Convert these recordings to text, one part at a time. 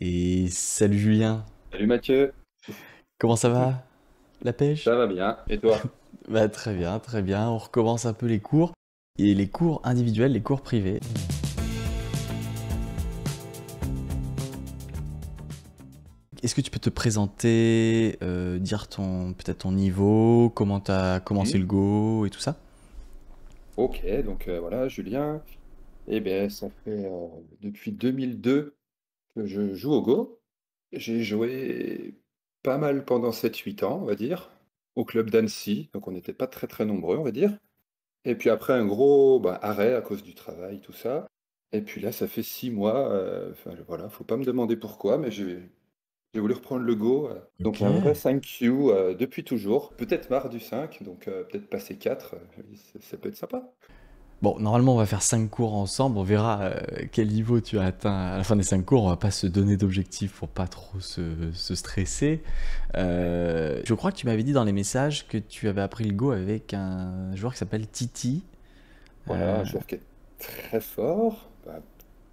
Et salut Julien. Salut Mathieu. Comment ça va La pêche Ça va bien. Et toi Bah très bien, très bien. On recommence un peu les cours. Et les cours individuels, les cours privés. Est-ce que tu peux te présenter, euh, dire ton peut-être ton niveau, comment tu as commencé le Go et tout ça Ok, donc euh, voilà, Julien. Eh bien, ça fait euh, depuis 2002 je joue au Go. J'ai joué pas mal pendant 7-8 ans, on va dire, au club d'Annecy, donc on n'était pas très très nombreux, on va dire. Et puis après un gros bah, arrêt à cause du travail, tout ça. Et puis là, ça fait 6 mois, euh, voilà, faut pas me demander pourquoi, mais j'ai voulu reprendre le Go. Euh. Donc un vrai 5Q euh, depuis toujours. Peut-être marre du 5, donc peut-être passer 4, ça peut être sympa. Bon, normalement, on va faire 5 cours ensemble. On verra euh, quel niveau tu as atteint à la fin des 5 cours. On va pas se donner d'objectifs pour pas trop se, stresser. Euh, je crois que tu m'avais dit dans les messages que tu avais appris le go avec un joueur qui s'appelle Titi. Voilà, euh, un joueur qui est très fort bah,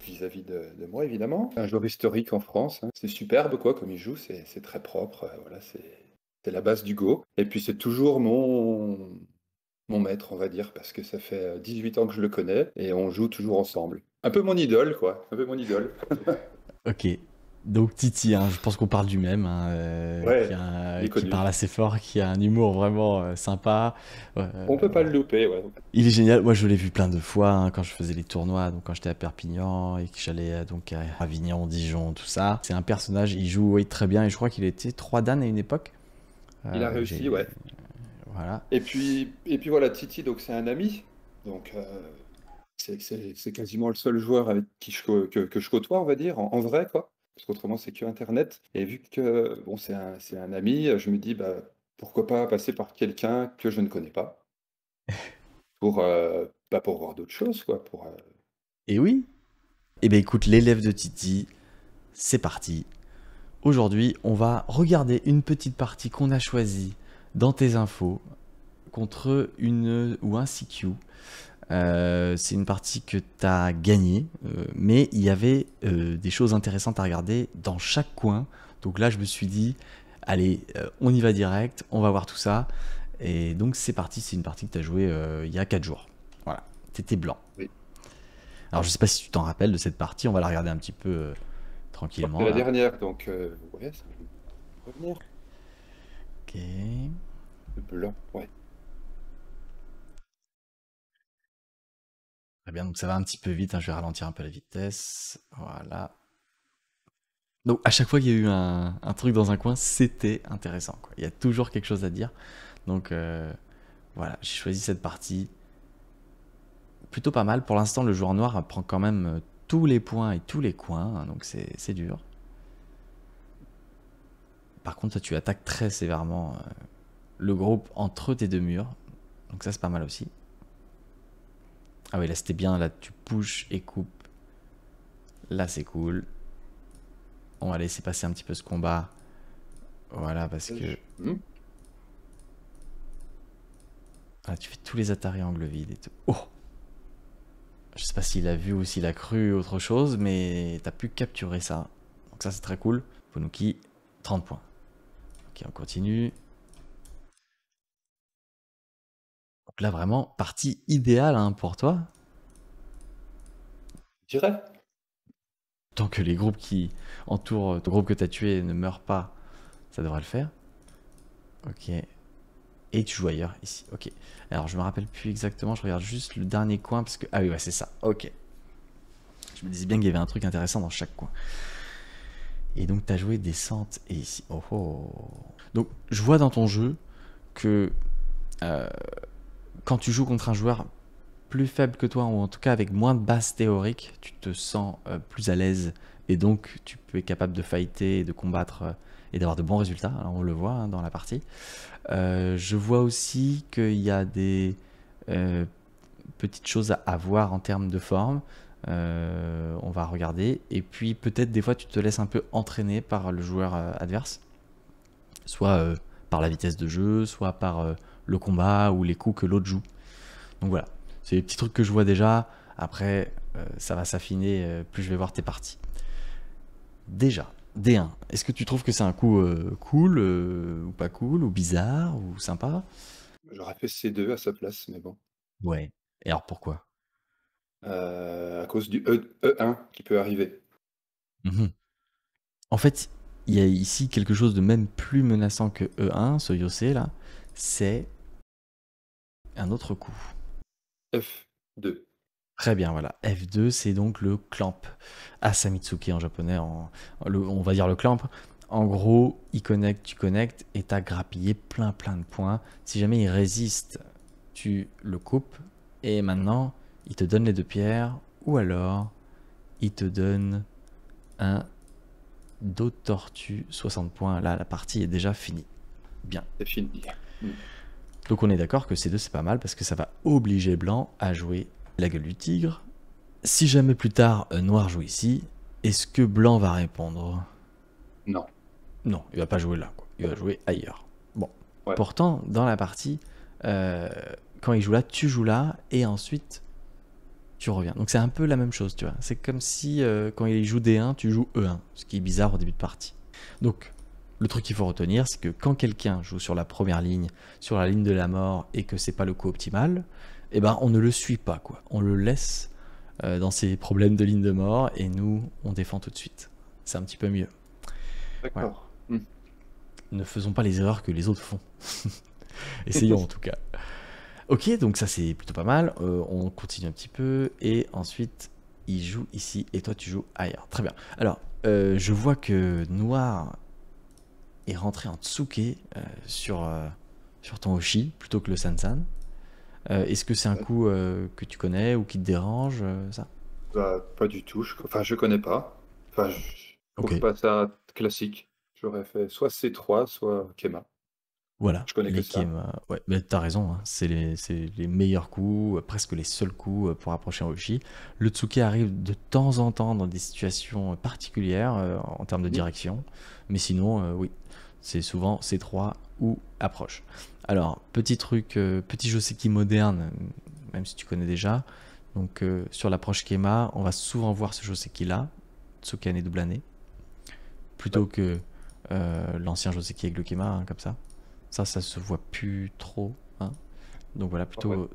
vis-à-vis de, moi, évidemment. Un joueur historique en France. Hein. C'est superbe, quoi, comme il joue. C'est très propre. voilà, c'est la base du go. Et puis, c'est toujours mon mon maître, on va dire, parce que ça fait 18 euh, ans que je le connais et on joue toujours ensemble. Un peu mon idole, quoi. Un peu mon idole. ok. Donc Titi, hein, je pense qu'on parle du même, hein, euh, ouais, qui, parle assez fort, qui a un humour vraiment euh, sympa. on peut pas le louper. Ouais. Il est génial. Moi, je l'ai vu plein de fois hein, quand je faisais les tournois, donc quand j'étais à Perpignan et que j'allais donc à Avignon, Dijon, tout ça. C'est un personnage. Il joue très bien et je crois qu'il était trois dames à une époque. il a réussi, ouais. Et puis, et puis voilà, Titi, donc c'est un ami. Donc euh, c'est quasiment le seul joueur avec qui je, que, je côtoie, on va dire, en, vrai, quoi. Parce qu'autrement, c'est que Internet. Et vu que c'est un, ami, je me dis, bah, pourquoi pas passer par quelqu'un que je ne connais pas pour, euh, bah, pour voir d'autres choses, quoi. Pour, euh. Et oui. Eh bien, écoute, l'élève de Titi, c'est parti. Aujourd'hui, on va regarder une petite partie qu'on a choisie dans tes infos contre une ou un CQ. Euh, c'est une partie que tu as gagnée, euh, mais il y avait euh, des choses intéressantes à regarder dans chaque coin. Donc là, je me suis dit, allez, on y va direct, on va voir tout ça. Et donc, c'est parti, c'est une partie que tu as jouée il y a 4 jours. Voilà, étais blanc. Alors, je sais pas si tu t'en rappelles de cette partie, on va la regarder un petit peu tranquillement. C'est la dernière, donc, revenir. Ok blanc, ouais. Très bien, donc ça va un petit peu vite, hein, je vais ralentir un peu la vitesse. Voilà. Donc à chaque fois qu'il y a eu un, truc dans un coin, c'était intéressant. Il y a toujours quelque chose à dire. Donc euh, voilà, j'ai choisi cette partie. Plutôt pas mal. Pour l'instant, le joueur noir prend quand même euh, tous les points et tous les coins, hein, donc c'est dur. Par contre, tu attaques très sévèrement. Euh, le groupe entre tes deux murs. Donc ça c'est pas mal aussi. Ah oui là c'était bien, là tu pushes et coupes. Là c'est cool. On va laisser passer un petit peu ce combat. Voilà parce que... Ah tu fais tous les en angle vide et tout. Oh je sais pas s'il a vu ou s'il a cru autre chose, mais t'as pu capturer ça. Donc ça c'est très cool. Ponuki, 30 points. Ok, on continue. là, vraiment, partie idéale hein, pour toi Je dirais. Tant que les groupes qui entourent le groupe que tu as tué ne meurent pas, ça devrait le faire. Ok. Et tu joues ailleurs, ici. Ok. Alors, je me rappelle plus exactement, je regarde juste le dernier coin parce que. Ah oui, c'est ça. Ok. Je me disais bien qu'il y avait un truc intéressant dans chaque coin. Et donc, tu as joué descente et ici. Oh, oh. Donc, je vois dans ton jeu que. Euh, quand tu joues contre un joueur plus faible que toi, ou en tout cas avec moins de base théorique, tu te sens euh, plus à l'aise et donc tu es capable de fighter et de combattre euh, et d'avoir de bons résultats. on le voit hein, dans la partie. Euh, je vois aussi qu'il y a des petites choses à avoir en termes de forme. on va regarder. Et puis peut-être des fois tu te laisses un peu entraîner par le joueur adverse, soit par la vitesse de jeu, soit par le combat ou les coups que l'autre joue. Donc voilà, c'est des petits trucs que je vois déjà. Après, euh, ça va s'affiner euh, plus je vais voir tes parties. Déjà, D1, est-ce que tu trouves que c'est un coup euh, cool ou pas cool ou bizarre ou sympa J'aurais fait C2 à sa place, mais bon. Ouais. Et alors pourquoi À cause du e, 1 e qui peut arriver. Mhm. En fait, il y a ici quelque chose de même plus menaçant que E1, ce Yosé là, c'est un autre coup. F2. Très bien, voilà. F2, c'est donc le clamp. Asamitsuki en japonais, on va dire le clamp. En gros, il connecte, tu connectes et t'as grappillé plein plein de points. Si jamais il résiste, tu le coupes. Et maintenant, il te donne les deux pierres. Ou alors, il te donne un dos tortue 60 points. Là, la partie est déjà finie. Bien. C'est fini. Mm. Donc on est d'accord que C2 c'est pas mal parce que ça va obliger blanc à jouer la gueule du tigre. Si jamais plus tard euh, noir joue ici, est-ce que blanc va répondre Non. Non, il va pas jouer là, il va jouer ailleurs. Bon, pourtant dans la partie, euh, quand il joue là, tu joues là et ensuite tu reviens. Donc c'est un peu la même chose, tu vois. C'est comme si euh, quand il joue D1, tu joues E1, ce qui est bizarre au début de partie. Donc le truc qu'il faut retenir, c'est que quand quelqu'un joue sur la première ligne, sur la ligne de la mort, et que c'est pas le coup optimal, eh ben on ne le suit pas, quoi. On le laisse euh, dans ses problèmes de ligne de mort, et nous, on défend tout de suite. C'est un petit peu mieux. D'accord. Hmm. Ne faisons pas les erreurs que les autres font. Essayons en tout cas. Ok, donc ça c'est plutôt pas mal. Euh, on continue un petit peu, et ensuite il joue ici, et toi tu joues ailleurs. Très bien. Alors, euh, je vois que Noir et rentrer en Tsuke euh, sur, euh, sur ton Oshi plutôt que le Sansan. Euh, est-ce que c'est un coup que tu connais ou qui te dérange ça bah, Pas du tout. Je... Enfin, je connais pas. Enfin, je, pas ça classique. J'aurais fait soit C3, soit Kema. Voilà. Je connais euh, ben, t'as raison, hein. c'est les, meilleurs coups, euh, presque les seuls coups euh, pour approcher un Rushi. Le Tsuke arrive de temps en temps dans des situations particulières en termes de direction, mais sinon, oui, c'est souvent C3 ou approche. Alors, petit truc, petit Joseki moderne, même si tu connais déjà. Donc, sur l'approche Kema, on va souvent voir ce Joseki là, année double année, plutôt que l'ancien Joseki avec le Kema, hein, comme ça. Ça, ça se voit plus trop. Hein. Donc voilà, plutôt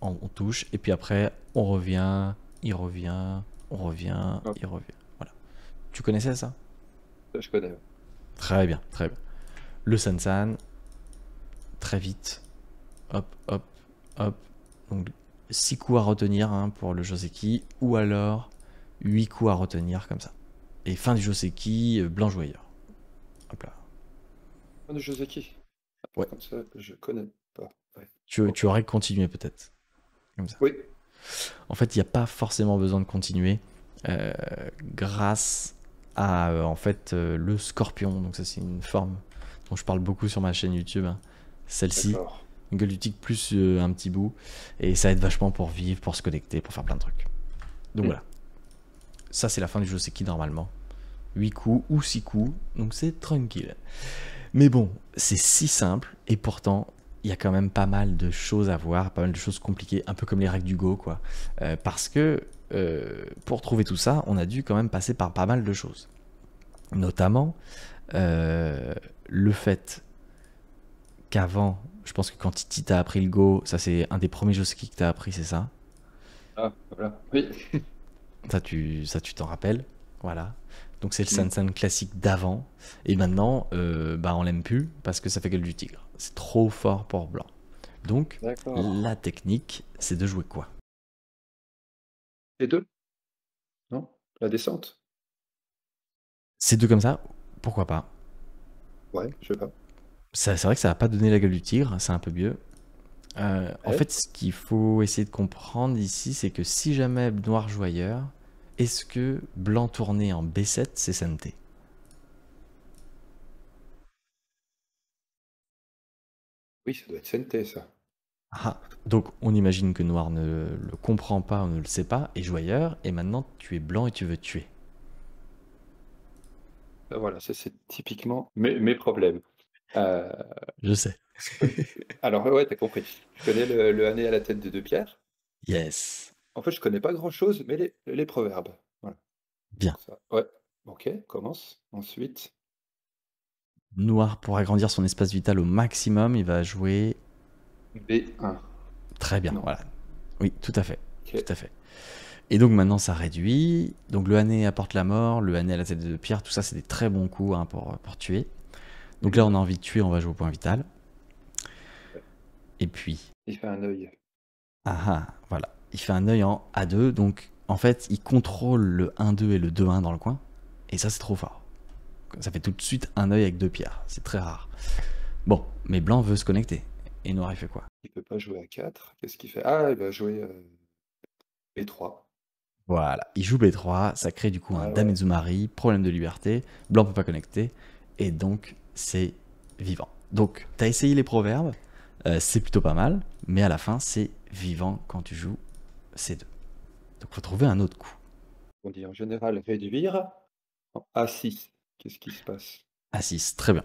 on, touche et puis après on revient, il revient, on revient, il revient. Voilà. Tu connaissais ça euh, Je connais. Très bien, très bien. Le Sansan, très vite. Hop, hop, hop. Donc 6 coups à retenir hein, pour le Joseki ou alors 8 coups à retenir comme ça. Et fin du Joseki, euh, blanc joyeur. Hop là. Fin du Joseki Ouais. Comme ça, je connais pas. Tu, aurais continué peut-être. Oui. En fait, il n'y a pas forcément besoin de continuer euh, grâce à euh, en fait euh, le scorpion. Donc ça, c'est une forme dont je parle beaucoup sur ma chaîne YouTube. Hein. Celle-ci, tic plus un petit bout, et ça aide vachement pour vivre, pour se connecter, pour faire plein de trucs. Donc hmm. voilà. Ça, c'est la fin du jeu, c'est qui normalement. 8 coups ou 6 coups, donc c'est tranquille. Mais bon, c'est si simple et pourtant il y a quand même pas mal de choses à voir, pas mal de choses compliquées, un peu comme les règles du Go, quoi. Euh, parce que euh, pour trouver tout ça, on a dû quand même passer par pas mal de choses. Notamment euh, le fait qu'avant, je pense que quand Titi t'a appris le Go, ça c'est un des premiers jeux que t'as appris, c'est ça Ah, voilà, oui. ça tu t'en rappelles voilà. Donc c'est le Sansan classique d'avant. Et maintenant, euh, bah on l'aime plus parce que ça fait gueule du tigre. C'est trop fort pour blanc. Donc la technique, c'est de jouer quoi Les deux Non La descente C'est deux comme ça Pourquoi pas Ouais, je sais pas. C'est vrai que ça va pas donner la gueule du tigre, c'est un peu mieux. Euh, en fait, ce qu'il faut essayer de comprendre ici, c'est que si jamais noir ailleurs... Est-ce que blanc tourné en B7, c'est santé Oui, ça doit être santé, ça. Ah, donc on imagine que noir ne le comprend pas on ne le sait pas, et ailleurs et maintenant tu es blanc et tu veux tuer. Ben voilà, ça c'est typiquement mes, mes problèmes. Euh, Je sais. Alors ouais, t'as compris. Tu connais le, le, année à la tête de deux pierres Yes. En fait, je connais pas grand-chose, mais les, proverbes. Voilà. Bien. ouais. Ok, commence. Ensuite. Noir pour agrandir son espace vital au maximum, il va jouer B1. Très bien, voilà. Oui, tout à fait. Tout à fait. Et donc maintenant ça réduit. Donc le hané apporte la mort, le hané à la tête de pierre, tout ça c'est des très bons coups hein, pour, pour tuer. Donc là on a envie de tuer, on va jouer au point vital. Et puis. Il fait un œil. Ah ah, voilà il fait un œil en A2, donc en fait, il contrôle le 1-2 et le 2-1 dans le coin, et ça, c'est trop fort. Ça fait tout de suite un œil avec deux pierres, c'est très rare. Bon, mais blanc veut se connecter, et noir, il fait quoi Il peut pas jouer à 4, qu'est-ce qu'il fait Ah, il va jouer à euh, B3. Voilà, il joue B3, ça crée du coup un ah dame problème de liberté, blanc peut pas connecter, et donc c'est vivant. Donc, t'as essayé les proverbes, euh, c'est plutôt pas mal, mais à la fin, c'est vivant quand tu joues c 2. Donc faut trouver un autre coup. On dit en général réduire a 6. Qu'est-ce qui se passe a 6, très bien.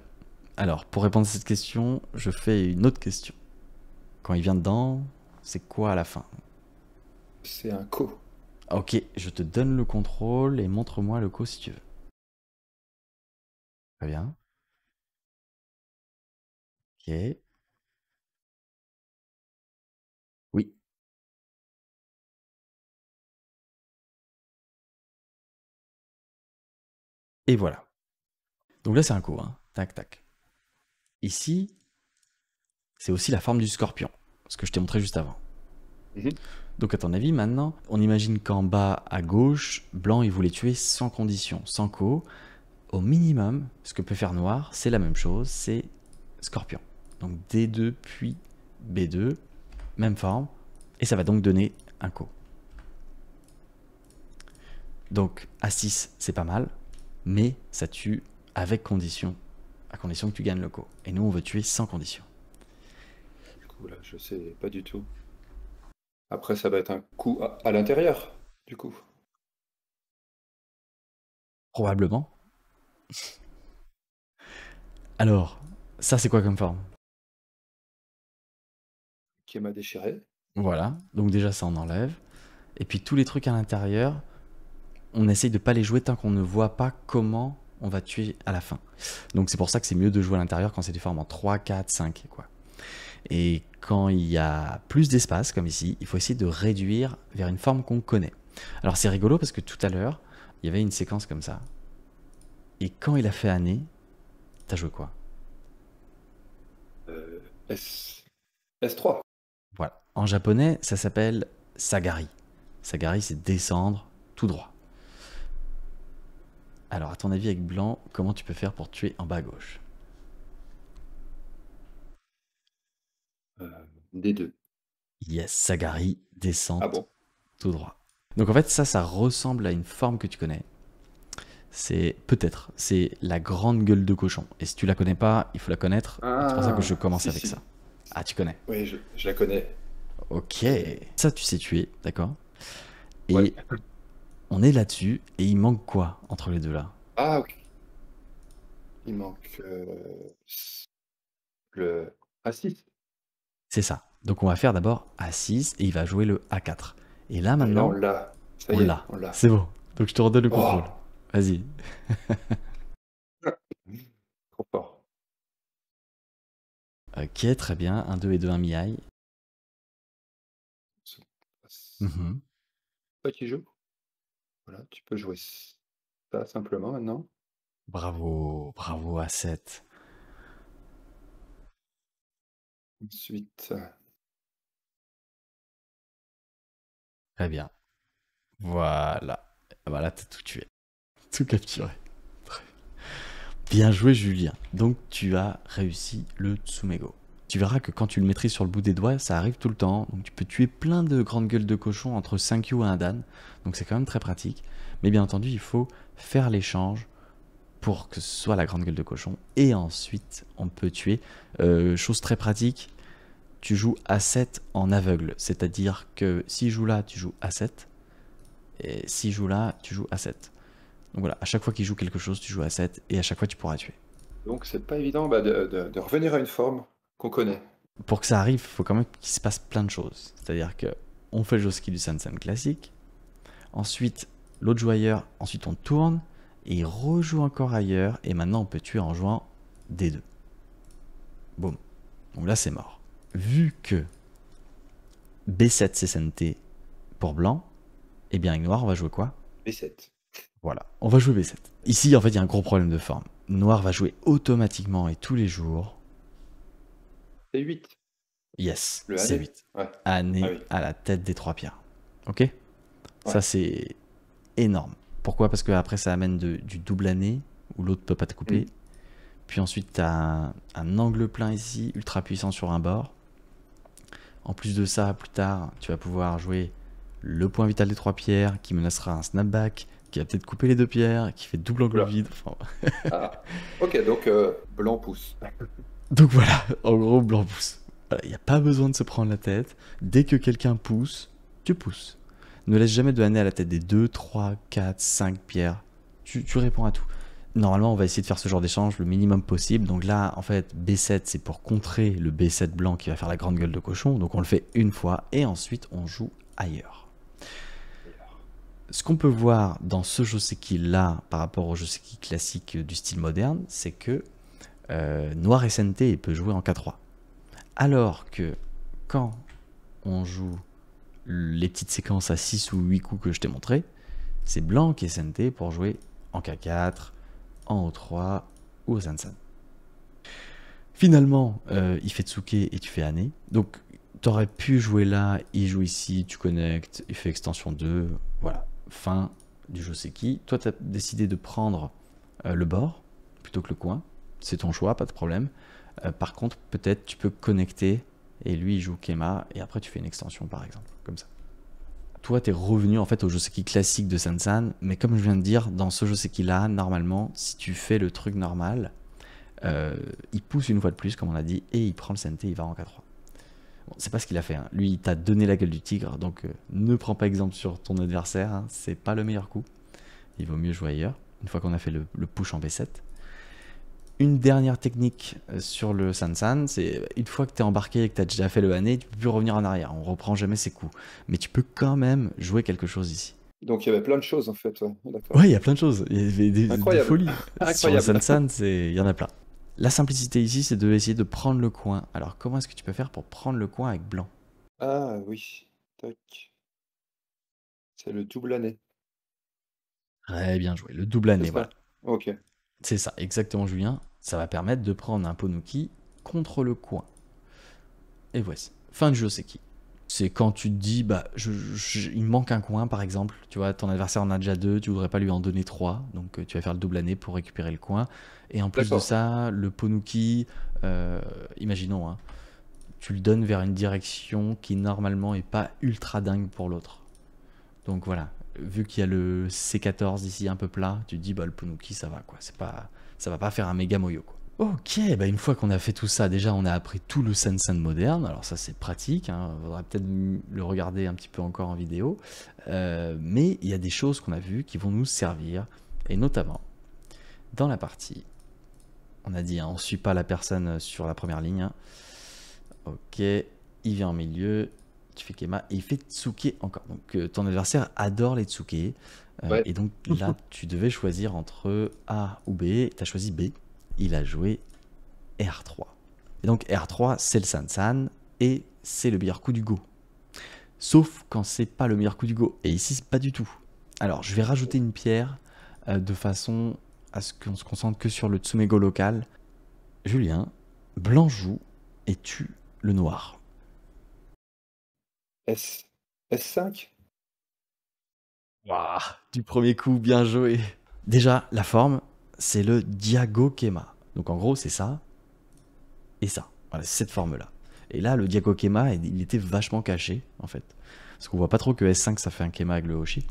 Alors, pour répondre à cette question, je fais une autre question. Quand il vient dedans, c'est quoi à la fin C'est un coup. Ok, je te donne le contrôle et montre-moi le coup si tu veux. Très bien. Ok. Et voilà. Donc là, c'est un coup. Hein. Tac, tac. Ici, c'est aussi la forme du scorpion, ce que je t'ai montré juste avant. Mhm. Donc à ton avis, maintenant, on imagine qu'en bas à gauche, blanc, il voulait tuer sans condition, sans co. Au minimum, ce que peut faire noir, c'est la même chose, c'est scorpion. Donc D2 puis B2, même forme, et ça va donc donner un co. Donc A6, c'est pas mal mais ça tue avec condition, à condition que tu gagnes le coup. Et nous, on veut tuer sans condition. Du coup, là, je sais pas du tout. Après, ça va être un coup à, à l'intérieur, du coup. Probablement. Alors, ça, c'est quoi comme forme Qui m'a déchiré. Voilà, donc déjà, ça en enlève. Et puis, tous les trucs à l'intérieur, on essaye de pas les jouer tant qu'on ne voit pas comment on va tuer à la fin. Donc c'est pour ça que c'est mieux de jouer à l'intérieur quand c'est des formes en 3, 4, 5 quoi. Et quand il y a plus d'espace, comme ici, il faut essayer de réduire vers une forme qu'on connaît. Alors c'est rigolo parce que tout à l'heure, il y avait une séquence comme ça. Et quand il a fait année, t'as joué quoi euh, S... S3. Voilà. En japonais, ça s'appelle Sagari. Sagari, c'est descendre tout droit. Alors, à ton avis, avec blanc, comment tu peux faire pour tuer en bas à gauche Euh, D2. Yes, Sagari, descend ah tout droit. Donc en fait, ça, ça ressemble à une forme que tu connais. C'est peut-être, c'est la grande gueule de cochon. Et si tu la connais pas, il faut la connaître. c'est pour ça que je ah, commence avec ça. Ah, tu connais Oui, je, la connais. Ok. Ça, tu sais tuer, d'accord Et on est là-dessus et il manque quoi entre les deux là Ah, ok. Il manque euh, le A6. C'est ça. Donc on va faire d'abord A6 et il va jouer le A4. Et là maintenant, là, on l'a. C'est bon. Donc je te redonne le oh. contrôle. Vas-y. Trop fort. Ok, très bien. un 2 et 2, un mi mm -hmm. Voilà, tu peux jouer ça simplement maintenant. Bravo, bravo à 7. Ensuite. Euh, Très bien. Voilà. Voilà, ah bah t'as tout tué. Tout capturé. Bien joué, Julien. Donc, tu as réussi le Tsumego tu verras que quand tu le maîtrises sur le bout des doigts, ça arrive tout le temps. Donc tu peux tuer plein de grandes gueules de cochon entre 5 you et un dan. Donc c'est quand même très pratique. Mais bien entendu, il faut faire l'échange pour que ce soit la grande gueule de cochon. Et ensuite, on peut tuer. Euh, chose très pratique, tu joues A7 en aveugle. C'est-à-dire que si joue là, tu joues A7. Et si joue là, tu joues A7. Donc voilà, à chaque fois qu'il joue quelque chose, tu joues A7. Et à chaque fois, tu pourras tuer. Donc c'est pas évident bah, de revenir à une forme qu'on connaît. Pour que ça arrive, il faut quand même qu'il se passe plein de choses. C'est-à-dire que on fait le jeu ski du Sansan classique, ensuite l'autre joueur, ensuite on tourne, et il rejoue encore ailleurs, et maintenant on peut tuer en jouant des deux. Boum. Donc là c'est mort. Vu que B7 c'est santé pour blanc, et eh bien avec noir on va jouer quoi B7. Voilà, on va jouer B7. Ici en fait il y a un gros problème de forme. Noir va jouer automatiquement et tous les jours 8. Yes. c'est 8. Année ah à la tête des trois pierres. Ok Ça, c'est énorme. Pourquoi Parce que après, ça amène du double année où l'autre peut pas te couper. Mm. Puis ensuite, tu as un, angle plein ici, ultra puissant sur un bord. En plus de ça, plus tard, tu vas pouvoir jouer le point vital des trois pierres qui menacera un snapback, qui va peut-être couper les deux pierres, qui fait double angle vide. Enfin... Ah. Ok, donc euh, blanc pousse. Donc voilà, en gros, blanc pousse. Il n'y a pas besoin de se prendre la tête. Dès que quelqu'un pousse, tu pousses. Ne laisse jamais de l'année à la tête des 2, 3, 4, 5 pierres. Tu, tu réponds à tout. Normalement, on va essayer de faire ce genre d'échange le minimum possible. Donc là, en fait, B7, c'est pour contrer le B7 blanc qui va faire la grande gueule de cochon. Donc on le fait une fois et ensuite on joue ailleurs ce qu'on peut voir dans ce qui là par rapport au qui classique du style moderne, c'est que euh, noir noir SNT, et peut jouer en K3. Alors que quand on joue les petites séquences à 6 ou 8 coups que je t'ai montré, c'est blanc qui est SNT pour jouer en K4, en O3 ou au Sansan. Finalement, euh, il fait Tsuke et tu fais Année. Donc, tu aurais pu jouer là, il joue ici, tu connectes, il fait extension 2. Voilà, fin du jeu qui? Toi, tu as décidé de prendre euh, le bord plutôt que le coin c'est ton choix, pas de problème. Euh, par contre, peut-être tu peux connecter et lui il joue Kema et après tu fais une extension par exemple, comme ça. Toi, tu es revenu en fait au Joseki classique de Sansan, mais comme je viens de dire, dans ce Joseki là, normalement, si tu fais le truc normal, euh, il pousse une fois de plus, comme on a dit, et il prend le Sente, il va en K3. Bon, c'est pas ce qu'il a fait. Hein. Lui, il t'a donné la gueule du tigre, donc euh, ne prends pas exemple sur ton adversaire, hein. c'est pas le meilleur coup. Il vaut mieux jouer ailleurs. Une fois qu'on a fait le push en B7, une dernière technique euh, sur le Sansan, c'est une fois que tu es embarqué et que tu as déjà fait le année, tu peux plus revenir en arrière, on reprend jamais ses coups. Mais tu peux quand même jouer quelque chose ici. Donc il y avait plein de choses en fait. Oui, il y a plein de choses, il y avait des, folies. Sur le Sansan, il y en a plein. La simplicité ici, c'est de essayer de prendre le coin. Alors comment est-ce que tu peux faire pour prendre le coin avec blanc Ah oui, tac. C'est le double année. Très bien joué, le double année, Ok. C'est ça, exactement, Julien. Ça va permettre de prendre un Ponuki contre le coin. Et voici. Fin de jeu, c'est qui C'est quand tu te dis, bah, je, il manque un coin par exemple. Tu vois, ton adversaire en a déjà deux, tu voudrais pas lui en donner trois. Donc euh, tu vas faire le double année pour récupérer le coin. Et en plus de ça, le Ponuki, euh, imaginons, hein, tu le donnes vers une direction qui normalement est pas ultra dingue pour l'autre. Donc voilà, vu qu'il y a le C14 ici un peu plat, tu te dis bah le Ponuki ça va quoi, c'est pas ça va pas faire un méga moyo. Quoi. Ok, bah une fois qu'on a fait tout ça, déjà on a appris tout le Sensen moderne, alors ça c'est pratique, il hein. peut-être le regarder un petit peu encore en vidéo, euh, mais il y a des choses qu'on a vues qui vont nous servir, et notamment dans la partie, on a dit hein, on ne suit pas la personne sur la première ligne, hein. ok, il vient en milieu, tu fais Kema, et il fait Tsuke encore, donc euh, ton adversaire adore les Tsuke, euh, et donc là, tu devais choisir entre A ou B. Tu as choisi B. Il a joué R3. Et donc R3, c'est le Sansan et c'est le meilleur coup du go. Sauf quand c'est pas le meilleur coup du go. Et ici, c'est pas du tout. Alors, je vais rajouter une pierre euh, de façon à ce qu'on se concentre que sur le Tsumego local. Julien, blanc joue et tue le noir. S5 du premier coup, bien joué. Déjà, la forme, c'est le Diago Kema Donc en gros, c'est ça et ça. Voilà, c'est cette forme-là. Et là, le Diago Kema il était vachement caché, en fait. Parce qu'on voit pas trop que S5, ça fait un kema avec le Hoshi.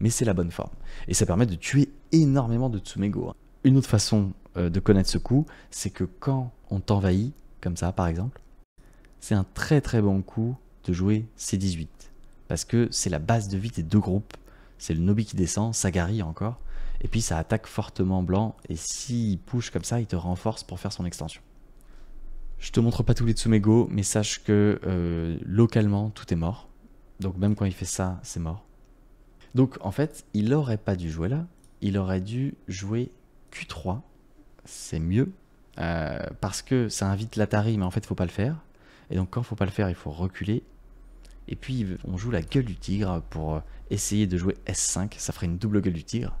Mais c'est la bonne forme. Et ça permet de tuer énormément de Tsumego. Hein. Une autre façon euh, de connaître ce coup, c'est que quand on t'envahit, comme ça par exemple, c'est un très très bon coup de jouer C18. Parce que c'est la base de vie des deux groupes c'est le Nobi qui descend, Sagari encore, et puis ça attaque fortement blanc, et s'il push comme ça, il te renforce pour faire son extension. Je te montre pas tous les Tsumego, mais sache que euh, localement, tout est mort. Donc même quand il fait ça, c'est mort. Donc en fait, il aurait pas dû jouer là, il aurait dû jouer Q3, c'est mieux, euh, parce que ça invite l'Atari, mais en fait, faut pas le faire. Et donc quand faut pas le faire, il faut reculer, et puis on joue la gueule du tigre pour euh, essayer de jouer S5, ça ferait une double gueule du tigre.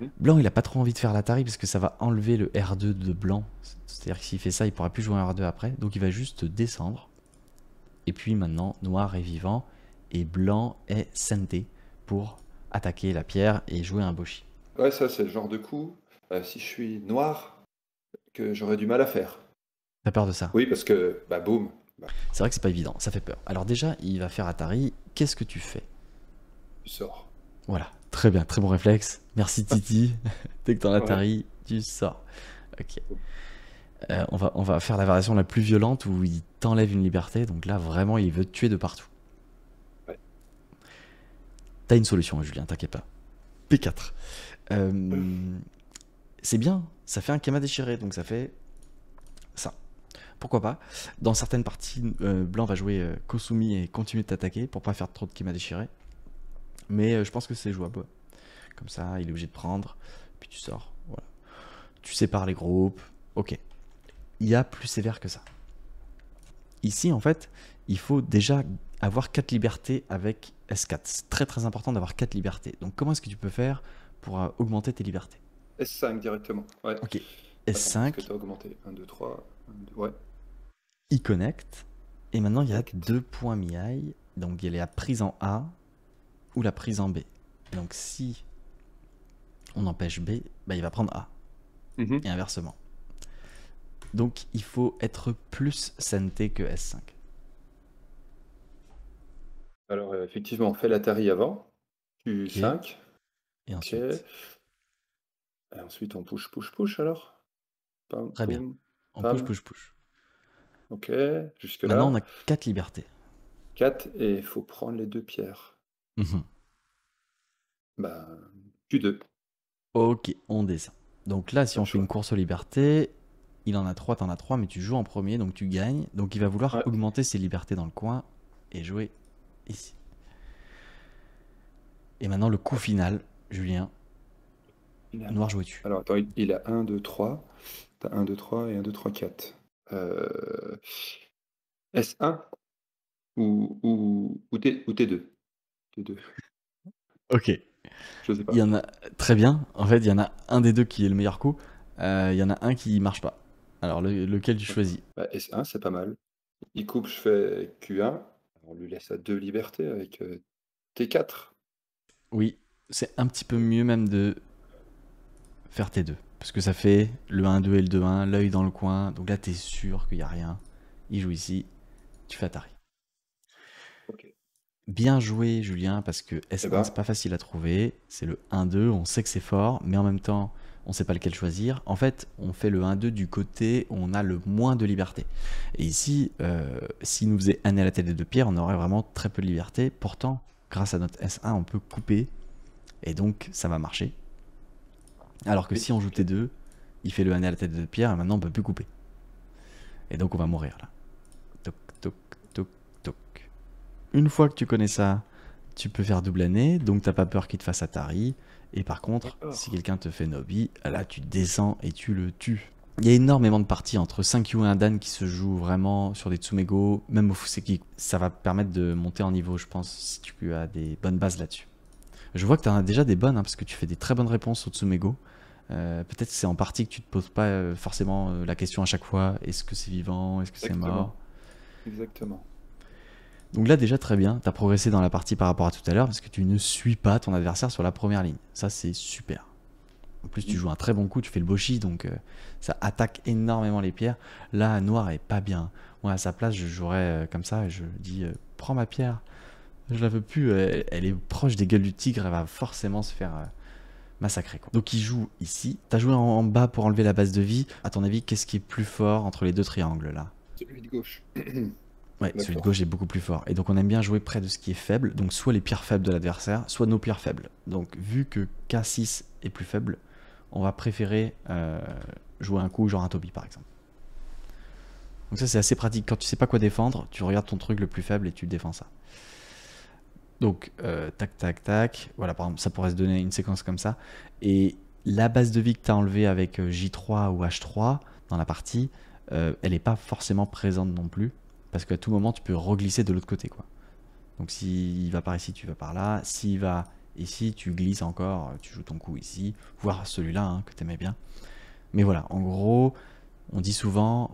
Mmh. Blanc, il n'a pas trop envie de faire l'Atari parce que ça va enlever le R2 de Blanc. C'est-à-dire que s'il fait ça, il pourra plus jouer un R2 après. Donc il va juste descendre. Et puis maintenant, Noir est vivant et Blanc est Senté pour attaquer la pierre et jouer un Boshi. Ouais, ça c'est le genre de coup. Euh, si je suis noir, que j'aurais du mal à faire. T'as peur de ça Oui, parce que, bah boum, bah. C'est vrai que c'est pas évident, ça fait peur. Alors déjà, il va faire Atari, qu'est-ce que tu fais Tu sors. Voilà, très bien, très bon réflexe. Merci Titi. Dès que t'es l'Atari, Atari, tu sors. Ok. Euh, on, va, on va faire la variation la plus violente où il t'enlève une liberté, donc là vraiment il veut te tuer de partout. Ouais. T'as une solution, Julien, t'inquiète pas. P4. Euh, euh. c'est bien, ça fait un kéma déchiré, donc ça fait ça pourquoi pas. Dans certaines parties, euh, Blanc va jouer euh, Kosumi et continuer de t'attaquer pour pas faire trop de m'a déchiré. Mais euh, je pense que c'est jouable. Comme ça, il est obligé de prendre, puis tu sors. Tu sépares les groupes. Ok. Il y a plus sévère que ça. Ici, en fait, il faut déjà avoir 4 libertés avec S4. C'est très très important d'avoir 4 libertés. Donc comment est-ce que tu peux faire pour augmenter tes libertés S5 directement. Ouais. Ok. S5. augmenté 1, 2, 3. ouais il connect Et maintenant, il y a deux points mi Donc, il y a la prise en A ou la prise en B. Donc, si on empêche B, bah, il va prendre A. Mhm. Et inversement. Donc, il faut être plus santé que S5. Alors, euh, effectivement, on fait la tarie avant. u 5 Et ensuite. on push, push, push alors. Très bien. on push, push, push. Ok, jusque-là. Maintenant, on a quatre libertés. 4, et il faut prendre les deux pierres. Bah, tu 2 Ok, on descend. Donc là, si on fait une course aux libertés, il en a 3, t'en as 3, mais tu joues en premier, donc tu gagnes. Donc il va vouloir augmenter ses libertés dans le coin et jouer ici. Et maintenant, le coup final, Julien. Noir, joué tu Alors attends, il a 1, 2, 3. T'as 1, 2, 3 et 1, 2, 3, 4. Euh, S1 ou, ou, ou, T, ou T2 T2. Ok. Il y en a très bien. En fait, il y en a un des deux qui est le meilleur coup. Euh, il y en a un qui marche pas. Alors lequel tu choisis bah, S1, c'est pas mal. Il coupe, je fais Q1. On lui laisse à deux libertés avec euh, T4. Oui, c'est un petit peu mieux même de faire T2. Parce que ça fait le 1-2 et le 2-1, l'œil dans le coin. Donc là, tu es sûr qu'il n'y a rien. Il joue ici. Tu fais Atari. Bien joué, Julien, parce que S1, ce eh n'est ben. pas facile à trouver. C'est le 1-2. On sait que c'est fort, mais en même temps, on sait pas lequel choisir. En fait, on fait le 1-2 du côté où on a le moins de liberté. Et ici, euh, si s'il nous faisait un à la tête des deux pierres, on aurait vraiment très peu de liberté. Pourtant, grâce à notre S1, on peut couper. Et donc, ça va marcher. Alors que si on joue T2, il fait le hané à la tête de pierre et maintenant on peut plus couper. Et donc on va mourir là. Toc, toc, toc, toc. Une fois que tu connais ça, tu peux faire double année, donc t'as pas peur qu'il te fasse Atari. Et par contre, si quelqu'un te fait Nobi, là tu descends et tu le tues. Il y a énormément de parties entre 5 Yu et 1 Dan qui se jouent vraiment sur des Tsumego, même au Fuseki. Ça va permettre de monter en niveau, je pense, si tu as des bonnes bases là-dessus. Je vois que tu en as déjà des bonnes, hein, parce que tu fais des très bonnes réponses au Tsumego. Euh, peut-être c'est en partie que tu te poses pas euh, forcément euh, la question à chaque fois est-ce que c'est vivant, est-ce que c'est mort Exactement. Donc là déjà très bien, tu as progressé dans la partie par rapport à tout à l'heure parce que tu ne suis pas ton adversaire sur la première ligne. Ça c'est super. En plus, tu mm. joues un très bon coup, tu fais le boshi, donc ça attaque énormément les pierres. Là, noir est pas bien. Moi, à sa place, je jouerais comme ça et je dis prends ma pierre, je la veux plus. Euh, elle, est proche des gueules du tigre. Elle va forcément se faire euh, massacrer. Donc il joue ici. T'as joué en, bas pour enlever la base de vie. À ton avis, qu'est-ce qui est plus fort entre les deux triangles là Celui de gauche. ouais, celui de gauche est beaucoup plus fort. Et donc on aime bien jouer près de ce qui est faible. Donc soit les pierres faibles de l'adversaire, soit nos pierres faibles. Donc vu que K6 est plus faible, on va préférer euh, jouer un coup genre un Toby par exemple. Donc ça c'est assez pratique, quand tu sais pas quoi défendre, tu regardes ton truc le plus faible et tu défends ça. Donc, euh, tac, tac, tac. Voilà, par exemple, ça pourrait se donner une séquence comme ça. Et la base de vie que tu as enlevée avec euh, J3 ou H3 dans la partie, euh, elle n'est pas forcément présente non plus. Parce qu'à tout moment, tu peux reglisser de l'autre côté. quoi. Donc, s'il va par ici, tu vas par là. S'il va ici, tu glisses encore, tu joues ton coup ici. voir celui-là hein, que tu aimais bien. Mais voilà, en gros, on dit souvent,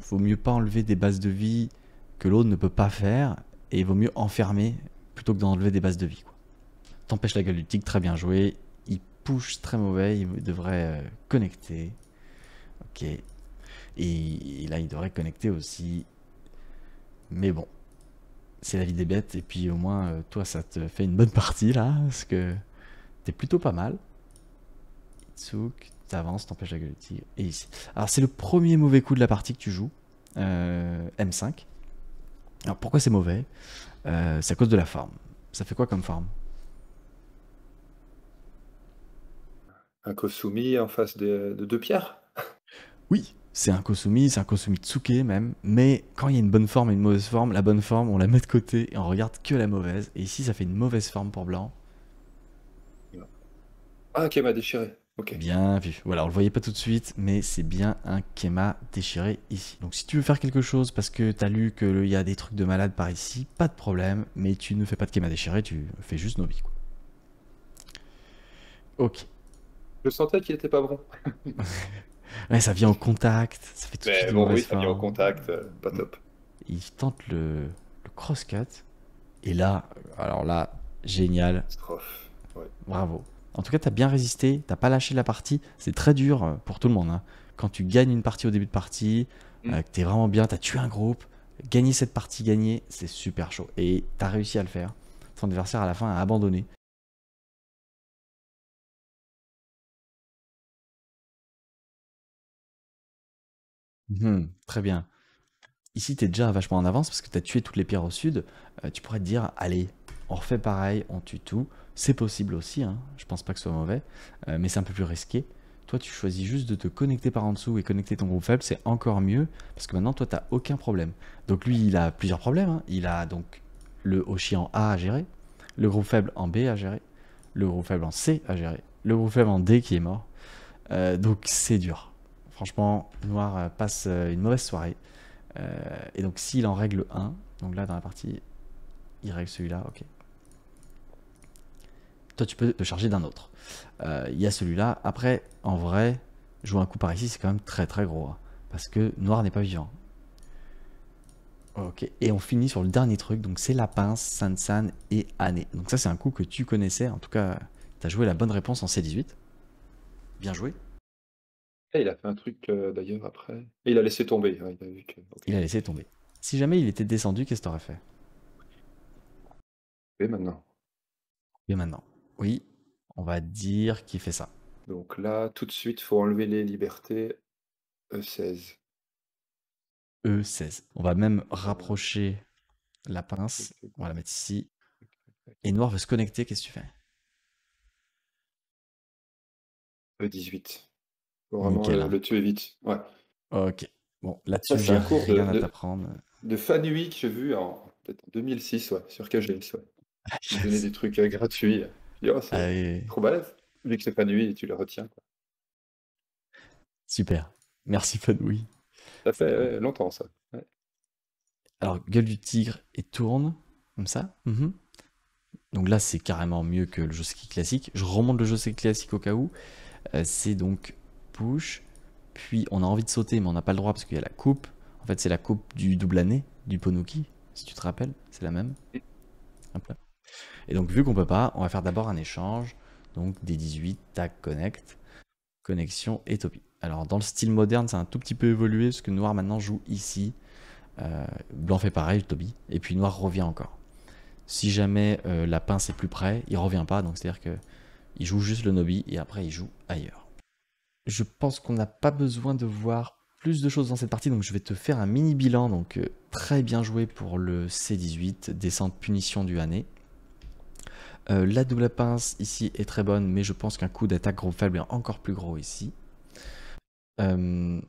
vaut mieux pas enlever des bases de vie que l'autre ne peut pas faire. Et il vaut mieux enfermer que d'enlever des bases de vie. T'empêches la gueule du très bien joué. Il push très mauvais, il devrait euh, connecter. Ok. Et, là, il devrait connecter aussi. Mais bon, c'est la vie des bêtes. Et puis au moins, euh, toi, ça te fait une bonne partie là, parce que t'es plutôt pas mal. Itsuk, t'avances, t'empêches la gueule du tigre. Et ici. Alors c'est le premier mauvais coup de la partie que tu joues. Euh, M5. Alors pourquoi c'est mauvais euh, c'est à cause de la forme. Ça fait quoi comme forme Un kosumi en face de, deux pierres Oui, c'est un kosumi, c'est un kosumi tsuke même, mais quand il y a une bonne forme et une mauvaise forme, la bonne forme, on la met de côté et on regarde que la mauvaise. Et ici, ça fait une mauvaise forme pour blanc. Ah, ok, m'a déchiré. Bien vu. Voilà, on le voyait pas tout de suite, mais c'est bien un kéma déchiré ici. Donc si tu veux faire quelque chose parce que tu as lu qu'il y a des trucs de malade par ici, pas de problème, mais tu ne fais pas de kéma déchiré, tu fais juste Nobi. Quoi. Ok. Je sentais qu'il était pas bon. ouais, ça vient en contact, ça fait tout mais de suite bon, oui, ça vient en contact, euh, pas mm. top. Il tente le, le crosscut, et là, alors là, génial. Bravo. En tout cas, t'as bien résisté, t'as pas lâché la partie. C'est très dur euh, pour tout le monde. Hein. Quand tu gagnes une partie au début de partie, mm. euh, que vraiment bien, t'as tué un groupe, gagner cette partie, gagner, c'est super chaud. Et t'as réussi à le faire. Ton adversaire à la fin a abandonné. Hmm, très bien. Ici, tu es déjà vachement en avance parce que tu as tué toutes les pierres au sud. Euh, tu pourrais te dire, allez, on refait pareil, on tue tout. C'est possible aussi, je hein. je pense pas que ce soit mauvais, euh, mais c'est un peu plus risqué. Toi, tu choisis juste de te connecter par en dessous et connecter ton groupe faible, c'est encore mieux parce que maintenant, toi, tu n'as aucun problème. Donc, lui, il a plusieurs problèmes. Hein. Il a donc le Hoshi en A à gérer, le groupe faible en B à gérer, le groupe faible en C à gérer, le groupe faible en D qui est mort. Euh, donc, c'est dur. Franchement, Noir euh, passe une mauvaise soirée. et donc, s'il en règle un, donc là, dans la partie, il règle celui-là, ok. Toi, tu peux te charger d'un autre. Euh, il y a celui-là. Après, en vrai, jouer un coup par ici, c'est quand même très très gros. Hein. parce que noir n'est pas vivant. Ok, et on finit sur le dernier truc, donc c'est la pince, San et Année. Donc ça c'est un coup que tu connaissais, en tout cas, tu as joué la bonne réponse en C18. Bien joué. Et il a fait un truc euh, d'ailleurs après. Et il a laissé tomber. Hein. il, a laissé tomber. Si jamais il était descendu, qu'est-ce que tu aurais fait Et maintenant. Et maintenant. Oui, on va dire qu'il fait ça. Donc là, tout de suite, faut enlever les libertés E16. E16. On va même rapprocher la pince. On va la mettre ici. Et Noir veut se connecter. Qu'est-ce que tu fais E18. vraiment le, tuer vite. Ok. Bon, là-dessus, j'ai rien de, à t'apprendre. De, Fanui que j'ai vu en, 2006 ouais, sur KGS. Ouais. Il des trucs euh, gratuits. Ah trop balèze. Vu que c'est et tu le retiens. Super. Merci Fanoui. Ça fait longtemps ça. Alors, gueule du tigre et tourne, comme ça. Mhm. Donc là, c'est carrément mieux que le jeu ski classique. Je remonte le jeu ski classique au cas où. Euh, c'est donc push, puis on a envie de sauter, mais on n'a pas le droit parce qu'il y a la coupe. En fait, c'est la coupe du double année, du Ponuki, si tu te rappelles. C'est la même. Hop et donc, vu qu'on peut pas, on va faire d'abord un échange. Donc, des 18, tag connect, connexion et topi. Alors, dans le style moderne, ça a un tout petit peu évolué parce que noir maintenant joue ici. Euh, blanc fait pareil, Toby. Et puis noir revient encore. Si jamais euh, la pince est plus près, il revient pas. Donc, c'est-à-dire qu'il il joue juste le Nobi et après il joue ailleurs. Je pense qu'on n'a pas besoin de voir plus de choses dans cette partie, donc je vais te faire un mini bilan. Donc euh, très bien joué pour le C18, descente punition du année. Euh, la double pince ici est très bonne, mais je pense qu'un coup d'attaque groupe faible est encore plus gros ici. Euh,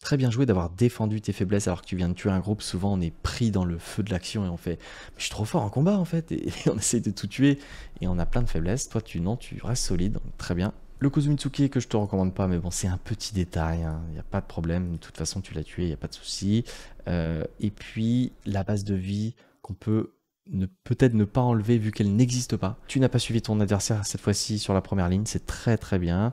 très bien joué d'avoir défendu tes faiblesses alors que tu viens de tuer un groupe. Souvent, on est pris dans le feu de l'action et on fait « je suis trop fort en combat en fait !» et on essaie de tout tuer et on a plein de faiblesses. Toi, tu non, tu restes solide, très bien. Le Kozumitsuki que je te recommande pas, mais bon, c'est un petit détail, hein. il n'y a pas de problème, de toute façon tu l'as tué, il n'y a pas de souci. Euh, et puis la base de vie qu'on peut peut-être ne pas enlever vu qu'elle n'existe pas. Tu n'as pas suivi ton adversaire cette fois-ci sur la première ligne, c'est très très bien.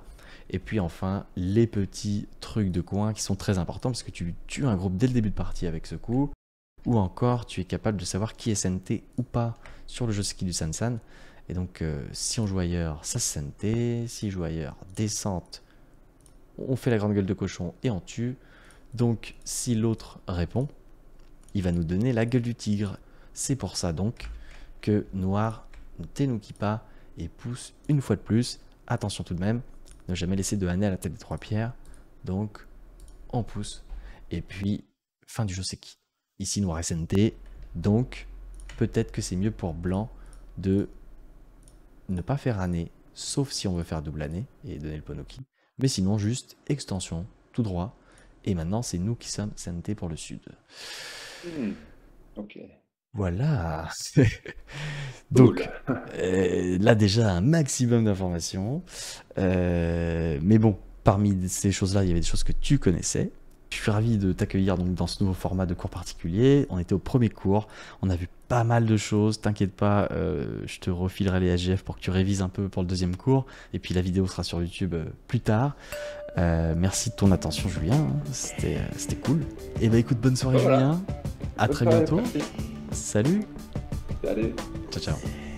Et puis enfin, les petits trucs de coin qui sont très importants parce que tu tues un groupe dès le début de partie avec ce coup. Ou encore, tu es capable de savoir qui est Sente ou pas sur le jeu ski du Sansan. Et donc, euh, si on joue ailleurs, ça se Sente. Si joue ailleurs, descente, on fait la grande gueule de cochon et on tue. Donc, si l'autre répond, il va nous donner la gueule du tigre. C'est pour ça donc que Noir ne pas et pousse une fois de plus. Attention tout de même, ne jamais laisser de année à la tête des trois pierres. Donc, on pousse. Et puis, fin du jeu, c'est qui Ici, Noir SNT. Donc, peut-être que c'est mieux pour Blanc de ne pas faire année, sauf si on veut faire double année et donner le Ponoki. Mais sinon, juste extension, tout droit. Et maintenant, c'est nous qui sommes SNT pour le Sud. Hmm, ok. Voilà. Donc, euh, là déjà un maximum d'informations. Euh, mais bon, parmi ces choses-là, il y avait des choses que tu connaissais. Je suis ravi de t'accueillir donc dans ce nouveau format de cours particulier. On était au premier cours, on a vu pas mal de choses. T'inquiète pas, euh, je te refilerai les AGF pour que tu révises un peu pour le deuxième cours. Et puis la vidéo sera sur YouTube plus tard. merci de ton attention, Julien. C'était cool. Et eh ben écoute, bonne soirée, Julien. À très bientôt. Salut Salut Ciao, ciao